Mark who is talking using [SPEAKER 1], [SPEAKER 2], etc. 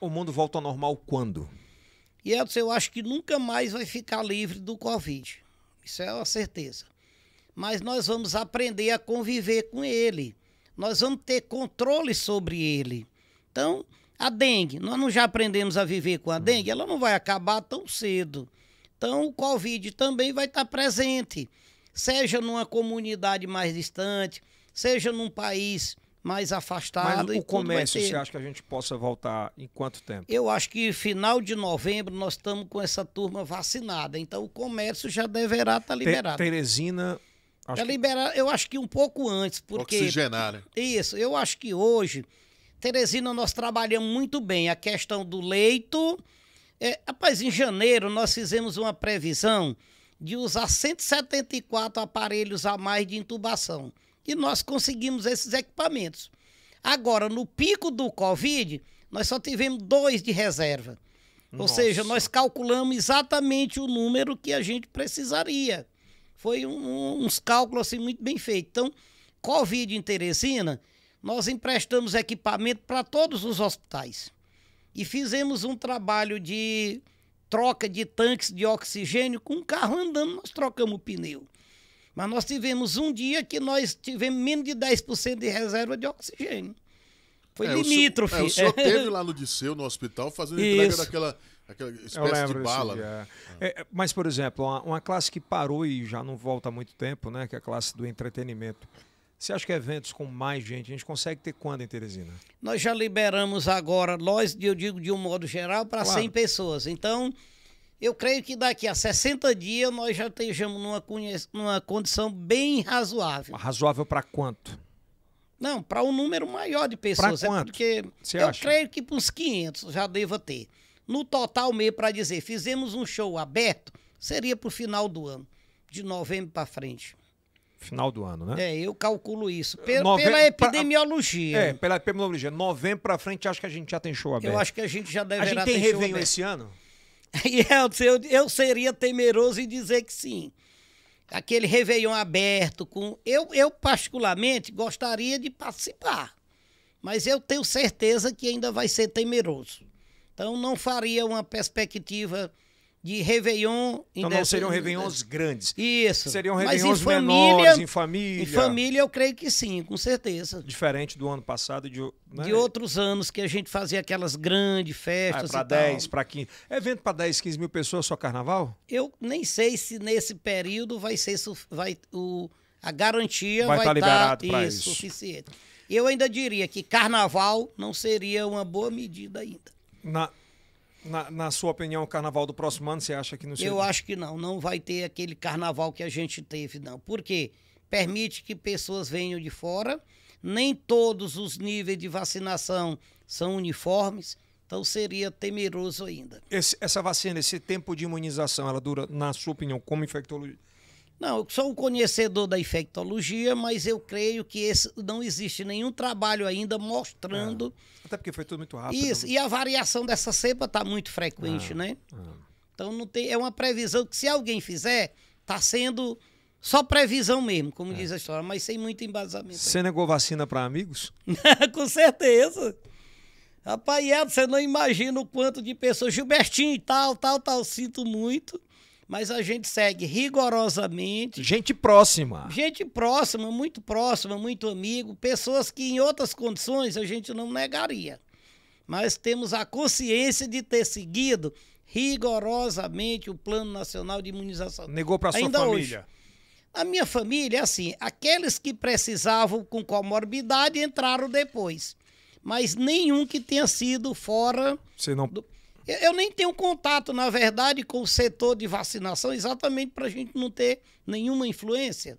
[SPEAKER 1] O mundo volta ao normal quando? E Edson, eu acho que nunca mais vai ficar livre do Covid. Isso é uma certeza. Mas nós vamos aprender a conviver com ele. Nós vamos ter controle sobre ele. Então, a dengue, nós não já aprendemos a viver com a hum. dengue, ela não vai acabar tão cedo. Então, o Covid também vai estar presente, seja numa comunidade mais distante, seja num país mais afastado. Mas o comércio, você acha
[SPEAKER 2] que a gente possa voltar em quanto tempo?
[SPEAKER 1] Eu acho que final de novembro nós estamos com essa turma vacinada, então o comércio já deverá estar tá liberado. Te
[SPEAKER 2] Teresina... Acho já
[SPEAKER 1] que... eu acho que um pouco antes, porque... Oxigenar, né? Isso, eu acho que hoje, Teresina, nós trabalhamos muito bem a questão do leito. É, rapaz, em janeiro nós fizemos uma previsão de usar 174 aparelhos a mais de intubação e nós conseguimos esses equipamentos. Agora, no pico do Covid, nós só tivemos dois de reserva. Nossa. Ou seja, nós calculamos exatamente o número que a gente precisaria. Foi um, um, uns cálculos assim, muito bem feitos. Então, Covid em Teresina, nós emprestamos equipamento para todos os hospitais. E fizemos um trabalho de troca de tanques de oxigênio com um carro andando, nós trocamos o pneu. Mas nós tivemos um dia que nós tivemos menos de 10% de reserva de oxigênio. Foi é, limítrofe. O senhor, é, o senhor teve
[SPEAKER 2] lá no Disseu, no hospital, fazendo Isso. entrega daquela aquela espécie de bala. Né? É. é. mas, por exemplo, uma, uma, classe que parou e já não volta há muito tempo, né? Que é a classe do entretenimento. Você acha que eventos com mais gente, a gente consegue ter quando em Teresina? Nós já liberamos agora, nós, eu
[SPEAKER 1] digo de um modo geral, para claro. 100 pessoas. Então, eu creio que daqui a 60 dias nós já estejamos numa, numa condição bem razoável.
[SPEAKER 2] Razoável para quanto?
[SPEAKER 1] Não, para um número maior de pessoas. Para é quanto? É porque Você eu acha? creio que para uns 500 já deva ter. No total, meio para dizer, fizemos um show aberto, seria para o final do ano, de novembro para frente.
[SPEAKER 2] Final do ano, né?
[SPEAKER 1] É, eu calculo isso. Pela, Nove... pela
[SPEAKER 2] epidemiologia. Pra... É, pela epidemiologia. Novembro para frente, acho que a gente já tem show aberto. Eu acho que a gente já deve ter show aberto. A gente tem Réveillon esse ano? E eu, eu seria temeroso em
[SPEAKER 1] dizer que sim. Aquele Réveillon aberto com. Eu, eu, particularmente, gostaria de participar, mas eu tenho certeza que ainda vai ser temeroso. Então, não faria uma perspectiva de Réveillon. Então não seriam Réveillons eh,
[SPEAKER 2] grandes. Isso. Seriam Réveillons em família, menores, em família. Em família
[SPEAKER 1] eu creio que sim,
[SPEAKER 2] com certeza. Diferente do ano passado de... Né? De outros anos que a gente fazia aquelas grandes festas ah, é Para 10, para 15... É evento para 10, 15 mil pessoas só carnaval?
[SPEAKER 1] Eu nem sei se nesse período vai ser... Vai, o, a garantia vai, vai estar tá tá liberado para isso.
[SPEAKER 2] suficiente. Eu ainda diria que carnaval não seria uma boa medida ainda. Na, na, na, sua opinião, o carnaval do próximo ano, você acha que não Eu acho que não, não vai
[SPEAKER 1] ter aquele carnaval que a gente teve, não. Por quê? Permite que pessoas venham de fora, nem todos os níveis de vacinação são uniformes, então seria temeroso ainda. Esse, essa vacina, esse tempo de imunização, ela dura, na sua opinião, como infectologista? Não, eu sou um conhecedor da infectologia, mas eu creio que esse, não existe nenhum trabalho ainda mostrando. É. Até porque foi tudo muito rápido. Isso, né? e a variação dessa cepa está muito frequente, é. né? É. Então não tem, é uma previsão que se alguém fizer, está sendo só previsão mesmo, como é. diz a história, mas sem muito embasamento. Você
[SPEAKER 2] negou vacina para amigos?
[SPEAKER 1] Com certeza. Rapaz, você não imagina o quanto de pessoas. Gilbertinho, e tal, tal, tal, sinto muito. Mas a gente segue rigorosamente.
[SPEAKER 2] Gente próxima.
[SPEAKER 1] Gente próxima, muito próxima, muito amigo, pessoas que em outras condições a gente não negaria. Mas temos a consciência de ter seguido rigorosamente o Plano Nacional de Imunização.
[SPEAKER 2] Negou para sua Ainda família. Hoje.
[SPEAKER 1] A minha família, assim, aqueles que precisavam com comorbidade entraram depois. Mas nenhum que tenha sido fora. Você não. Do... Eu nem tenho contato, na verdade, com o setor de vacinação, exatamente para a gente não ter nenhuma influência.